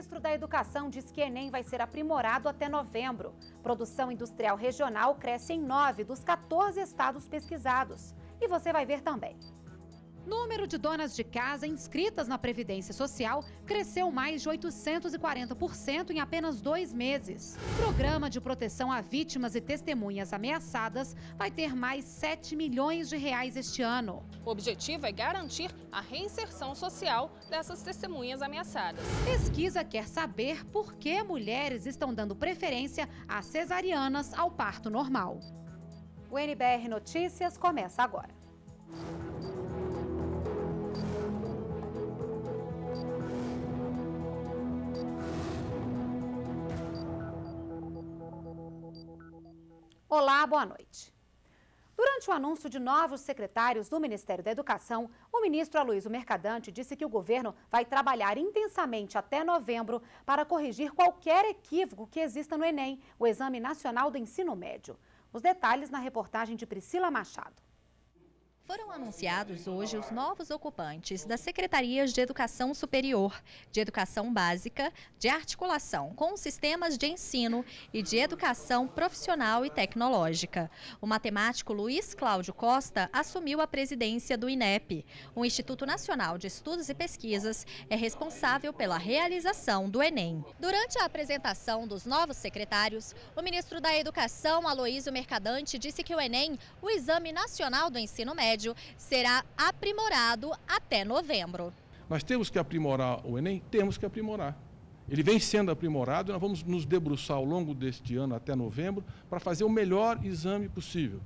ministro da Educação diz que Enem vai ser aprimorado até novembro. Produção industrial regional cresce em nove dos 14 estados pesquisados. E você vai ver também. Número de donas de casa inscritas na Previdência Social cresceu mais de 840% em apenas dois meses. O programa de proteção a vítimas e testemunhas ameaçadas vai ter mais 7 milhões de reais este ano. O objetivo é garantir a reinserção social dessas testemunhas ameaçadas. Pesquisa quer saber por que mulheres estão dando preferência a cesarianas ao parto normal. O NBR Notícias começa agora. Olá, boa noite. Durante o anúncio de novos secretários do Ministério da Educação, o ministro Aloysio Mercadante disse que o governo vai trabalhar intensamente até novembro para corrigir qualquer equívoco que exista no Enem, o Exame Nacional do Ensino Médio. Os detalhes na reportagem de Priscila Machado. Foram anunciados hoje os novos ocupantes das secretarias de Educação Superior, de Educação Básica, de articulação com os sistemas de ensino e de educação profissional e tecnológica. O matemático Luiz Cláudio Costa assumiu a presidência do INEP. O Instituto Nacional de Estudos e Pesquisas é responsável pela realização do Enem. Durante a apresentação dos novos secretários, o ministro da Educação, Aloísio Mercadante, disse que o Enem, o Exame Nacional do Ensino Médio, médio será aprimorado até novembro. Nós temos que aprimorar o Enem? Temos que aprimorar. Ele vem sendo aprimorado, nós vamos nos debruçar ao longo deste ano até novembro para fazer o melhor exame possível.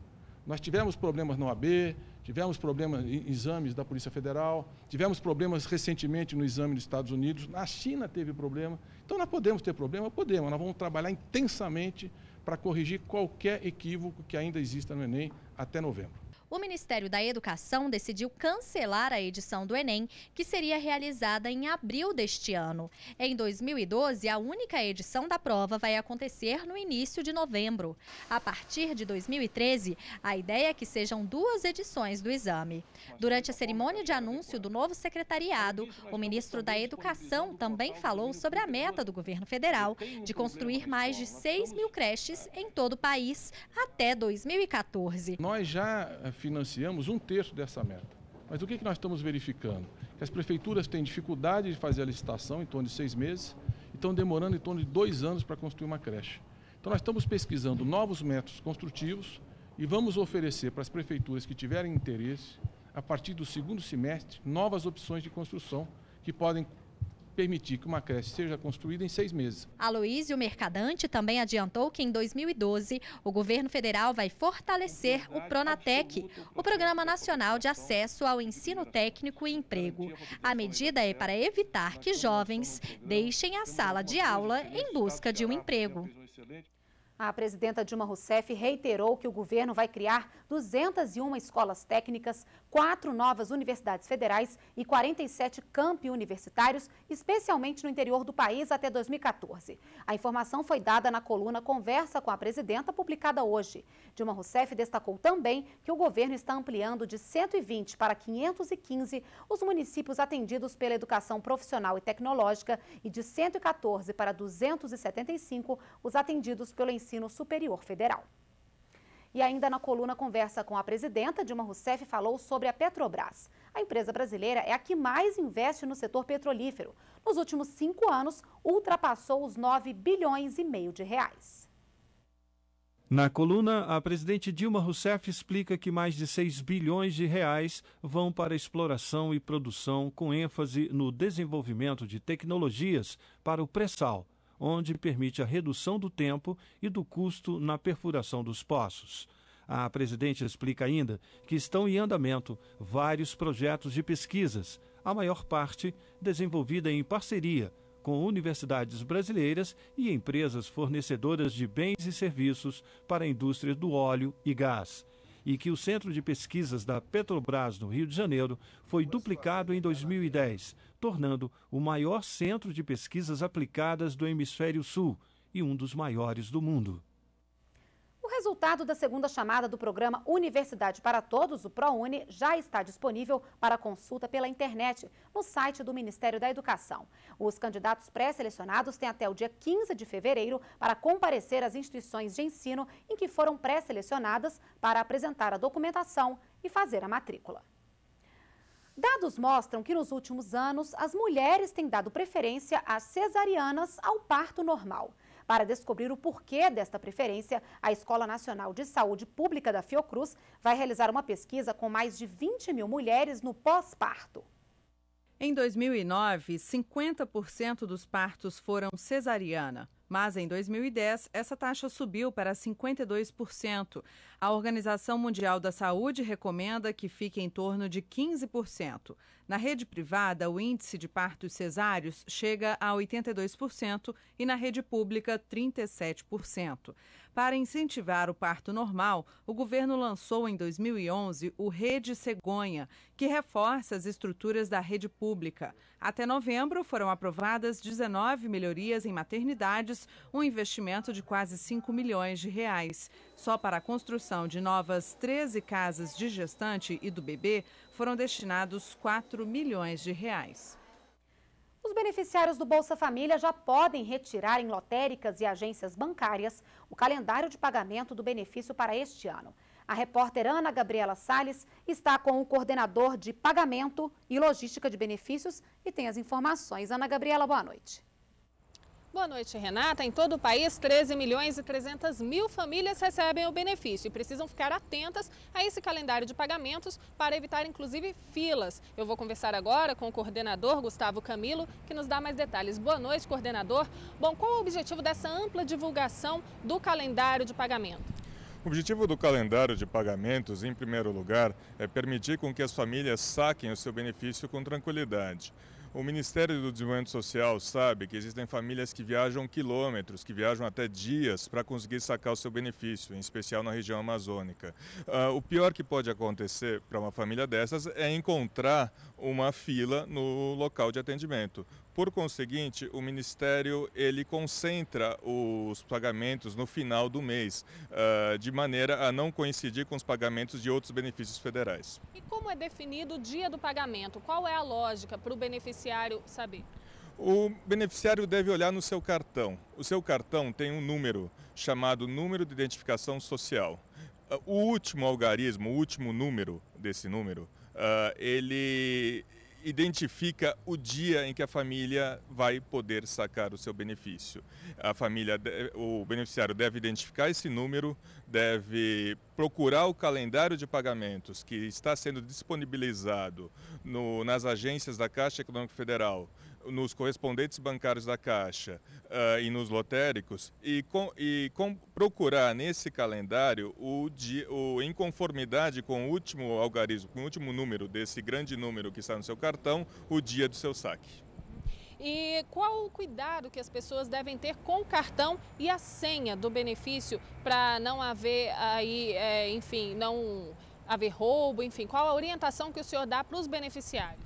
Nós tivemos problemas no AB, tivemos problemas em exames da Polícia Federal, tivemos problemas recentemente no exame dos Estados Unidos, na China teve problema. Então nós podemos ter problema? Podemos. Nós vamos trabalhar intensamente para corrigir qualquer equívoco que ainda exista no Enem até novembro o Ministério da Educação decidiu cancelar a edição do Enem, que seria realizada em abril deste ano. Em 2012, a única edição da prova vai acontecer no início de novembro. A partir de 2013, a ideia é que sejam duas edições do exame. Durante a cerimônia de anúncio do novo secretariado, o ministro da Educação também falou sobre a meta do governo federal de construir mais de 6 mil creches em todo o país até 2014. Nós já eh, financiamos um terço dessa meta. Mas o que, que nós estamos verificando? Que as prefeituras têm dificuldade de fazer a licitação, em torno de seis meses, e estão demorando em torno de dois anos para construir uma creche. Então, nós estamos pesquisando novos métodos construtivos e vamos oferecer para as prefeituras que tiverem interesse, a partir do segundo semestre, novas opções de construção que podem permitir que uma creche seja construída em seis meses. Aloísio Mercadante também adiantou que em 2012 o governo federal vai fortalecer o Pronatec, o Programa Nacional de Acesso ao Ensino Técnico e Emprego. A medida é para evitar que jovens deixem a sala de aula em busca de um emprego. A presidenta Dilma Rousseff reiterou que o governo vai criar 201 escolas técnicas, quatro novas universidades federais e 47 campi universitários, especialmente no interior do país até 2014. A informação foi dada na coluna Conversa com a Presidenta, publicada hoje. Dilma Rousseff destacou também que o governo está ampliando de 120 para 515 os municípios atendidos pela educação profissional e tecnológica e de 114 para 275 os atendidos pelo ensino Ensino Superior Federal. E ainda na coluna Conversa com a Presidenta, Dilma Rousseff falou sobre a Petrobras. A empresa brasileira é a que mais investe no setor petrolífero. Nos últimos cinco anos, ultrapassou os 9 bilhões e meio de reais. Na coluna, a presidente Dilma Rousseff explica que mais de 6 bilhões de reais vão para exploração e produção, com ênfase no desenvolvimento de tecnologias para o pré-sal onde permite a redução do tempo e do custo na perfuração dos poços. A presidente explica ainda que estão em andamento vários projetos de pesquisas, a maior parte desenvolvida em parceria com universidades brasileiras e empresas fornecedoras de bens e serviços para a indústria do óleo e gás e que o Centro de Pesquisas da Petrobras no Rio de Janeiro foi duplicado em 2010, tornando o maior centro de pesquisas aplicadas do Hemisfério Sul e um dos maiores do mundo. O resultado da segunda chamada do programa Universidade para Todos, o ProUni, já está disponível para consulta pela internet no site do Ministério da Educação. Os candidatos pré-selecionados têm até o dia 15 de fevereiro para comparecer às instituições de ensino em que foram pré-selecionadas para apresentar a documentação e fazer a matrícula. Dados mostram que nos últimos anos as mulheres têm dado preferência às cesarianas ao parto normal. Para descobrir o porquê desta preferência, a Escola Nacional de Saúde Pública da Fiocruz vai realizar uma pesquisa com mais de 20 mil mulheres no pós-parto. Em 2009, 50% dos partos foram cesariana, mas em 2010 essa taxa subiu para 52%. A Organização Mundial da Saúde recomenda que fique em torno de 15%. Na rede privada, o índice de partos cesáreos chega a 82% e na rede pública, 37%. Para incentivar o parto normal, o governo lançou em 2011 o Rede Cegonha, que reforça as estruturas da rede pública. Até novembro, foram aprovadas 19 melhorias em maternidades, um investimento de quase 5 milhões de reais. Só para a construção de novas 13 casas de gestante e do bebê foram destinados 4 milhões de reais. Os beneficiários do Bolsa Família já podem retirar em lotéricas e agências bancárias o calendário de pagamento do benefício para este ano. A repórter Ana Gabriela Sales está com o coordenador de pagamento e logística de benefícios e tem as informações. Ana Gabriela, boa noite. Boa noite, Renata. Em todo o país, 13 milhões e 300 mil famílias recebem o benefício e precisam ficar atentas a esse calendário de pagamentos para evitar, inclusive, filas. Eu vou conversar agora com o coordenador Gustavo Camilo, que nos dá mais detalhes. Boa noite, coordenador. Bom, qual o objetivo dessa ampla divulgação do calendário de pagamento? O objetivo do calendário de pagamentos, em primeiro lugar, é permitir com que as famílias saquem o seu benefício com tranquilidade. O Ministério do Desenvolvimento Social sabe que existem famílias que viajam quilômetros, que viajam até dias para conseguir sacar o seu benefício, em especial na região amazônica. Uh, o pior que pode acontecer para uma família dessas é encontrar uma fila no local de atendimento. Por conseguinte, o Ministério ele concentra os pagamentos no final do mês, ah, de maneira a não coincidir com os pagamentos de outros benefícios federais. E como é definido o dia do pagamento? Qual é a lógica para o beneficiário saber? O beneficiário deve olhar no seu cartão. O seu cartão tem um número chamado número de identificação social. Ah, o último algarismo, o último número desse número, ah, ele identifica o dia em que a família vai poder sacar o seu benefício. A família, o beneficiário deve identificar esse número, deve procurar o calendário de pagamentos que está sendo disponibilizado no, nas agências da Caixa Econômica Federal nos correspondentes bancários da Caixa uh, e nos lotéricos e, com, e com, procurar nesse calendário o, dia, o, em conformidade com o último algarismo, com o último número desse grande número que está no seu cartão, o dia do seu saque. E qual o cuidado que as pessoas devem ter com o cartão e a senha do benefício para não haver aí, é, enfim, não haver roubo, enfim, qual a orientação que o senhor dá para os beneficiários?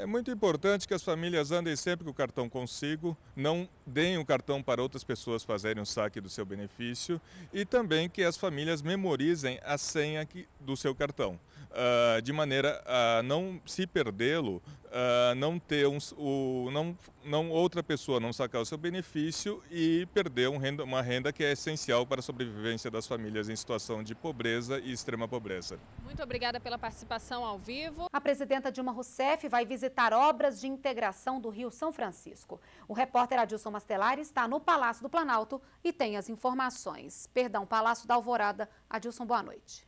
É muito importante que as famílias andem sempre com o cartão consigo, não deem o cartão para outras pessoas fazerem o saque do seu benefício e também que as famílias memorizem a senha do seu cartão uh, de maneira a não se perdê-lo, uh, não ter um, o, não, não outra pessoa não sacar o seu benefício e perder um renda, uma renda que é essencial para a sobrevivência das famílias em situação de pobreza e extrema pobreza. Muito obrigada pela participação ao vivo. A presidenta Dilma Rousseff vai visitar obras de integração do Rio São Francisco. O repórter Adilson Mastelari está no Palácio do Planalto e tem as informações. Perdão, Palácio da Alvorada. Adilson, boa noite.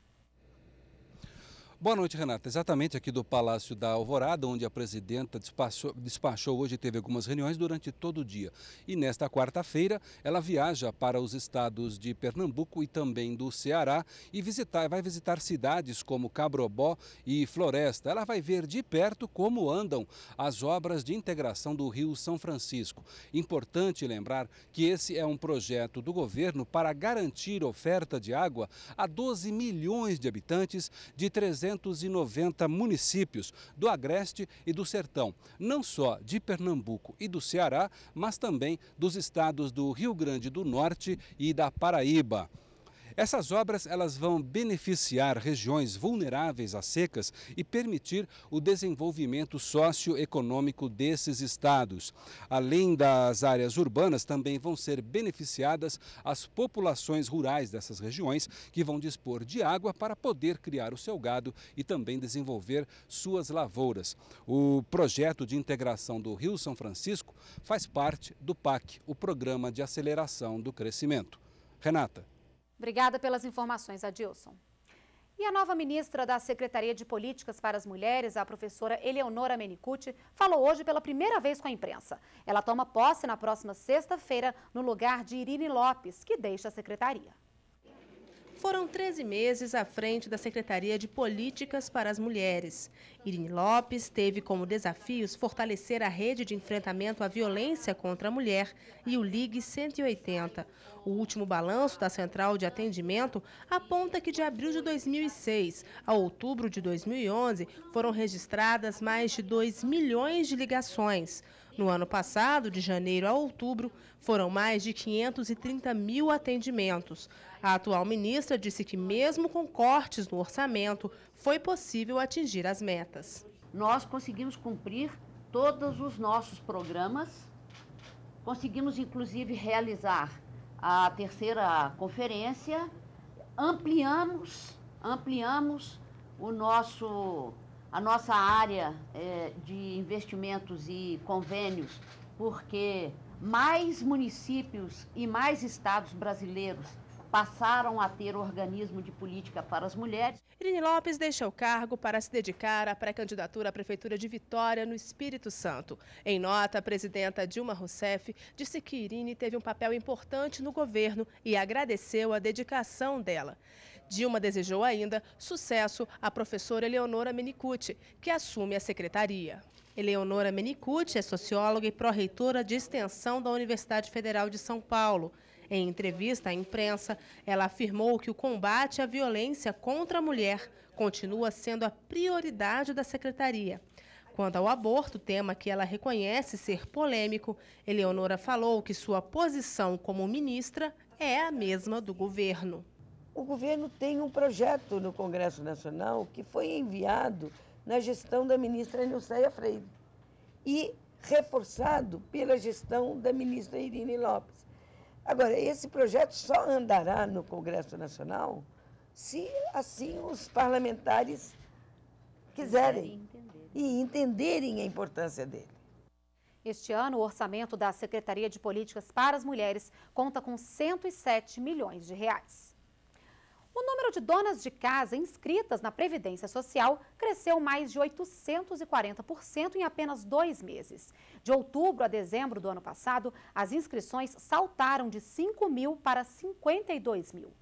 Boa noite, Renata. Exatamente aqui do Palácio da Alvorada, onde a presidenta despachou, despachou hoje teve algumas reuniões durante todo o dia. E nesta quarta-feira, ela viaja para os estados de Pernambuco e também do Ceará e visitar, vai visitar cidades como Cabrobó e Floresta. Ela vai ver de perto como andam as obras de integração do Rio São Francisco. Importante lembrar que esse é um projeto do governo para garantir oferta de água a 12 milhões de habitantes de 300 290 municípios do Agreste e do Sertão, não só de Pernambuco e do Ceará, mas também dos estados do Rio Grande do Norte e da Paraíba. Essas obras elas vão beneficiar regiões vulneráveis às secas e permitir o desenvolvimento socioeconômico desses estados. Além das áreas urbanas, também vão ser beneficiadas as populações rurais dessas regiões, que vão dispor de água para poder criar o seu gado e também desenvolver suas lavouras. O projeto de integração do Rio São Francisco faz parte do PAC, o Programa de Aceleração do Crescimento. Renata. Obrigada pelas informações, Adilson. E a nova ministra da Secretaria de Políticas para as Mulheres, a professora Eleonora Menicucci, falou hoje pela primeira vez com a imprensa. Ela toma posse na próxima sexta-feira no lugar de Irine Lopes, que deixa a secretaria foram 13 meses à frente da Secretaria de Políticas para as Mulheres. Irine Lopes teve como desafios fortalecer a rede de enfrentamento à violência contra a mulher e o Ligue 180. O último balanço da Central de Atendimento aponta que de abril de 2006 a outubro de 2011 foram registradas mais de 2 milhões de ligações. No ano passado, de janeiro a outubro, foram mais de 530 mil atendimentos. A atual ministra disse que, mesmo com cortes no orçamento, foi possível atingir as metas. Nós conseguimos cumprir todos os nossos programas, conseguimos inclusive realizar a terceira conferência, ampliamos, ampliamos o nosso a nossa área é, de investimentos e convênios, porque mais municípios e mais estados brasileiros passaram a ter organismo de política para as mulheres. Irine Lopes deixa o cargo para se dedicar à pré-candidatura à Prefeitura de Vitória, no Espírito Santo. Em nota, a presidenta Dilma Rousseff disse que Irine teve um papel importante no governo e agradeceu a dedicação dela. Dilma desejou ainda sucesso à professora Eleonora Menicucci, que assume a secretaria. Eleonora Menicucci é socióloga e pró-reitora de extensão da Universidade Federal de São Paulo. Em entrevista à imprensa, ela afirmou que o combate à violência contra a mulher continua sendo a prioridade da secretaria. Quanto ao aborto, tema que ela reconhece ser polêmico, Eleonora falou que sua posição como ministra é a mesma do governo. O governo tem um projeto no Congresso Nacional que foi enviado na gestão da ministra Nilceia Freire e reforçado pela gestão da ministra Irine Lopes. Agora, esse projeto só andará no Congresso Nacional se assim os parlamentares quiserem e entenderem a importância dele. Este ano, o orçamento da Secretaria de Políticas para as Mulheres conta com 107 milhões de reais. O número de donas de casa inscritas na Previdência Social cresceu mais de 840% em apenas dois meses. De outubro a dezembro do ano passado, as inscrições saltaram de 5 mil para 52 mil.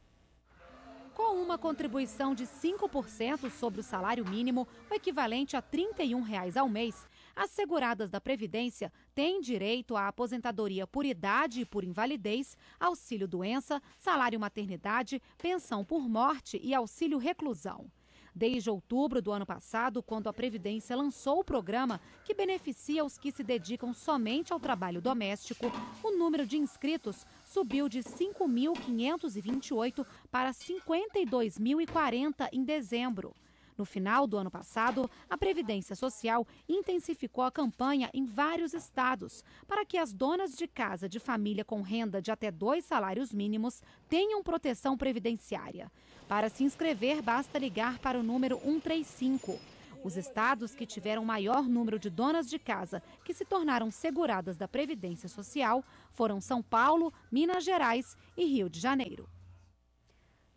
Com uma contribuição de 5% sobre o salário mínimo, o equivalente a R$ 31 reais ao mês, asseguradas da Previdência têm direito à aposentadoria por idade e por invalidez, auxílio-doença, salário-maternidade, pensão por morte e auxílio-reclusão. Desde outubro do ano passado, quando a Previdência lançou o programa que beneficia os que se dedicam somente ao trabalho doméstico, o número de inscritos subiu de 5.528 para 52.040 em dezembro. No final do ano passado, a Previdência Social intensificou a campanha em vários estados para que as donas de casa de família com renda de até dois salários mínimos tenham proteção previdenciária. Para se inscrever, basta ligar para o número 135. Os estados que tiveram maior número de donas de casa que se tornaram seguradas da Previdência Social foram São Paulo, Minas Gerais e Rio de Janeiro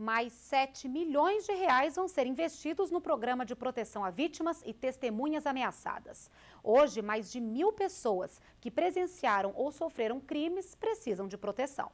mais 7 milhões de reais vão ser investidos no programa de proteção a vítimas e testemunhas ameaçadas. Hoje, mais de mil pessoas que presenciaram ou sofreram crimes precisam de proteção.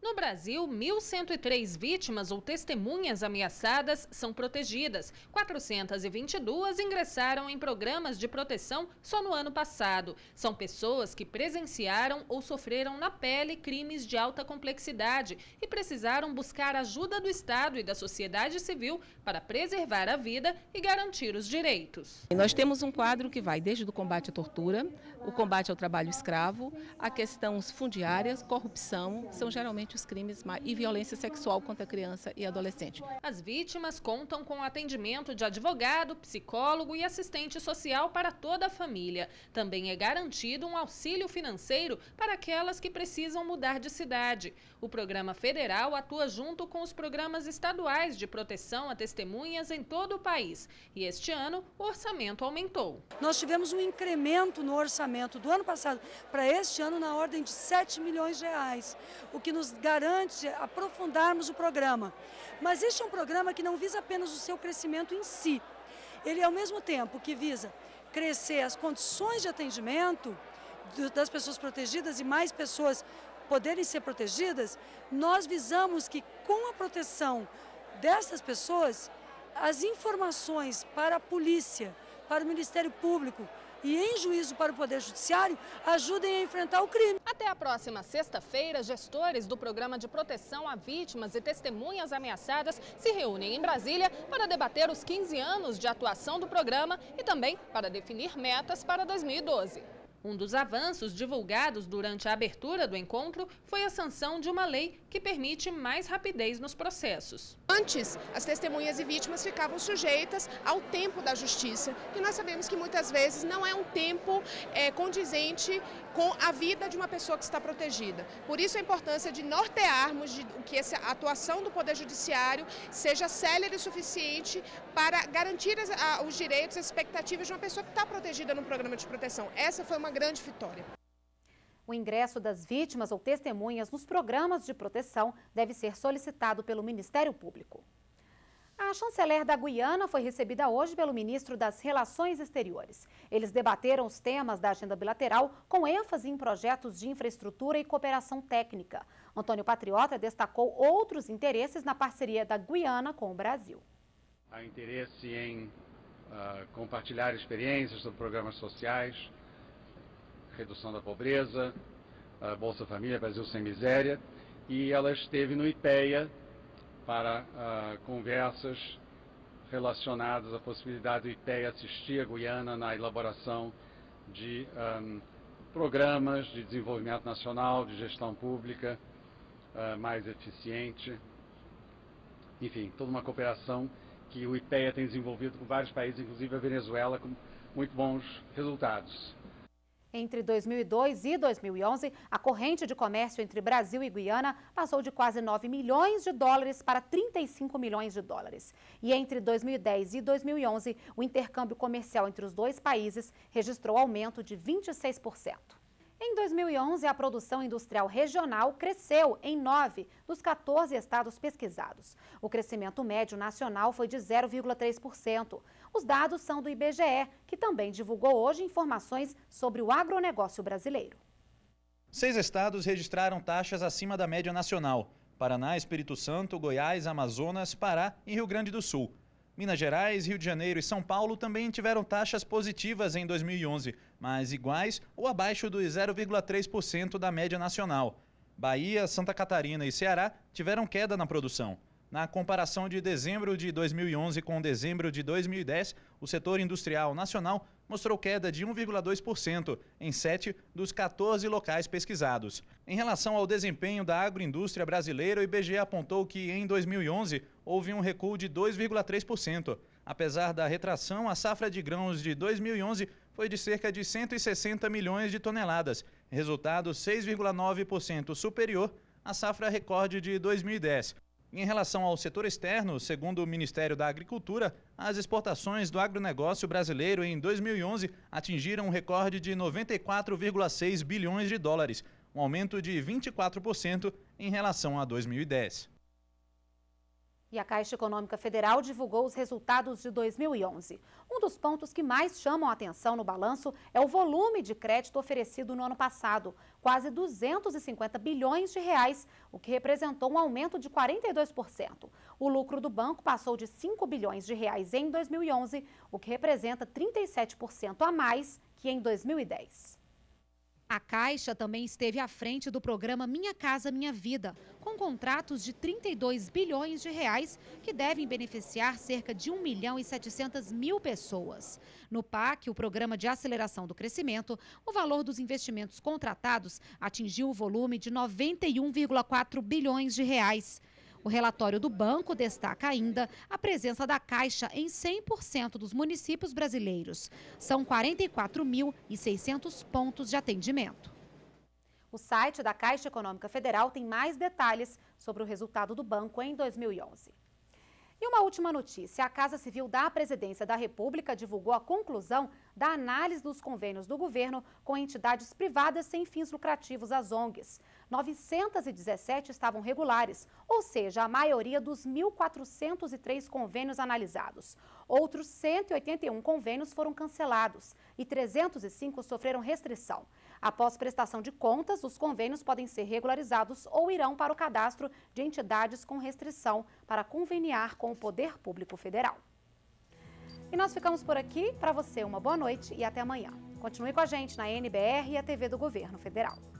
No Brasil, 1.103 vítimas ou testemunhas ameaçadas são protegidas. 422 ingressaram em programas de proteção só no ano passado. São pessoas que presenciaram ou sofreram na pele crimes de alta complexidade e precisaram buscar ajuda do Estado e da sociedade civil para preservar a vida e garantir os direitos. Nós temos um quadro que vai desde o combate à tortura o combate ao trabalho escravo, a questões fundiárias, corrupção, são geralmente os crimes e violência sexual contra criança e adolescente. As vítimas contam com atendimento de advogado, psicólogo e assistente social para toda a família. Também é garantido um auxílio financeiro para aquelas que precisam mudar de cidade. O programa federal atua junto com os programas estaduais de proteção a testemunhas em todo o país. E este ano, o orçamento aumentou. Nós tivemos um incremento no orçamento do ano passado para este ano na ordem de 7 milhões de reais, o que nos garante aprofundarmos o programa. Mas este é um programa que não visa apenas o seu crescimento em si. Ele, é, ao mesmo tempo que visa crescer as condições de atendimento das pessoas protegidas e mais pessoas poderem ser protegidas, nós visamos que com a proteção dessas pessoas, as informações para a polícia, para o Ministério Público, e em juízo para o Poder Judiciário ajudem a enfrentar o crime. Até a próxima sexta-feira, gestores do Programa de Proteção a Vítimas e Testemunhas Ameaçadas se reúnem em Brasília para debater os 15 anos de atuação do programa e também para definir metas para 2012. Um dos avanços divulgados durante a abertura do encontro foi a sanção de uma lei que permite mais rapidez nos processos. Antes, as testemunhas e vítimas ficavam sujeitas ao tempo da justiça, que nós sabemos que muitas vezes não é um tempo é, condizente com a vida de uma pessoa que está protegida. Por isso a importância de nortearmos de, que essa atuação do Poder Judiciário seja célere o suficiente para garantir os direitos, as expectativas de uma pessoa que está protegida no programa de proteção. Essa foi uma grande vitória. O ingresso das vítimas ou testemunhas nos programas de proteção deve ser solicitado pelo Ministério Público. A chanceler da Guiana foi recebida hoje pelo ministro das Relações Exteriores. Eles debateram os temas da agenda bilateral com ênfase em projetos de infraestrutura e cooperação técnica. Antônio Patriota destacou outros interesses na parceria da Guiana com o Brasil. Há interesse em uh, compartilhar experiências sobre programas sociais, redução da pobreza, a Bolsa Família, Brasil Sem Miséria, e ela esteve no IPEA para uh, conversas relacionadas à possibilidade do IPEA assistir a Guiana na elaboração de um, ah, programas de desenvolvimento nacional, de gestão pública uh, mais eficiente. Enfim, toda uma cooperação que o IPEA tem desenvolvido com vários países, inclusive a Venezuela, com muito bons resultados. Entre 2002 e 2011, a corrente de comércio entre Brasil e Guiana passou de quase 9 milhões de dólares para 35 milhões de dólares. E entre 2010 e 2011, o intercâmbio comercial entre os dois países registrou aumento de 26%. Em 2011, a produção industrial regional cresceu em nove dos 14 estados pesquisados. O crescimento médio nacional foi de 0,3%. Os dados são do IBGE, que também divulgou hoje informações sobre o agronegócio brasileiro. Seis estados registraram taxas acima da média nacional: Paraná, Espírito Santo, Goiás, Amazonas, Pará e Rio Grande do Sul. Minas Gerais, Rio de Janeiro e São Paulo também tiveram taxas positivas em 2011, mas iguais ou abaixo dos 0,3% da média nacional. Bahia, Santa Catarina e Ceará tiveram queda na produção. Na comparação de dezembro de 2011 com dezembro de 2010, o setor industrial nacional mostrou queda de 1,2% em 7 dos 14 locais pesquisados. Em relação ao desempenho da agroindústria brasileira, o IBGE apontou que em 2011 houve um recuo de 2,3%. Apesar da retração, a safra de grãos de 2011 foi de cerca de 160 milhões de toneladas, resultado 6,9% superior à safra recorde de 2010. Em relação ao setor externo, segundo o Ministério da Agricultura, as exportações do agronegócio brasileiro em 2011 atingiram um recorde de 94,6 bilhões de dólares, um aumento de 24% em relação a 2010. E a Caixa Econômica Federal divulgou os resultados de 2011. Um dos pontos que mais chamam a atenção no balanço é o volume de crédito oferecido no ano passado, quase 250 bilhões de reais, o que representou um aumento de 42%. O lucro do banco passou de 5 bilhões de reais em 2011, o que representa 37% a mais que em 2010. A Caixa também esteve à frente do programa Minha Casa Minha Vida, com contratos de 32 bilhões de reais que devem beneficiar cerca de 1 milhão e 700 mil pessoas. No PAC, o Programa de Aceleração do Crescimento, o valor dos investimentos contratados atingiu o volume de 91,4 bilhões de reais. O relatório do banco destaca ainda a presença da Caixa em 100% dos municípios brasileiros. São 44.600 pontos de atendimento. O site da Caixa Econômica Federal tem mais detalhes sobre o resultado do banco em 2011. E uma última notícia: a Casa Civil da Presidência da República divulgou a conclusão da análise dos convênios do governo com entidades privadas sem fins lucrativos, as ONGs. 917 estavam regulares, ou seja, a maioria dos 1.403 convênios analisados. Outros 181 convênios foram cancelados e 305 sofreram restrição. Após prestação de contas, os convênios podem ser regularizados ou irão para o cadastro de entidades com restrição para conveniar com o Poder Público Federal. E nós ficamos por aqui. Para você, uma boa noite e até amanhã. Continue com a gente na NBR e a TV do Governo Federal.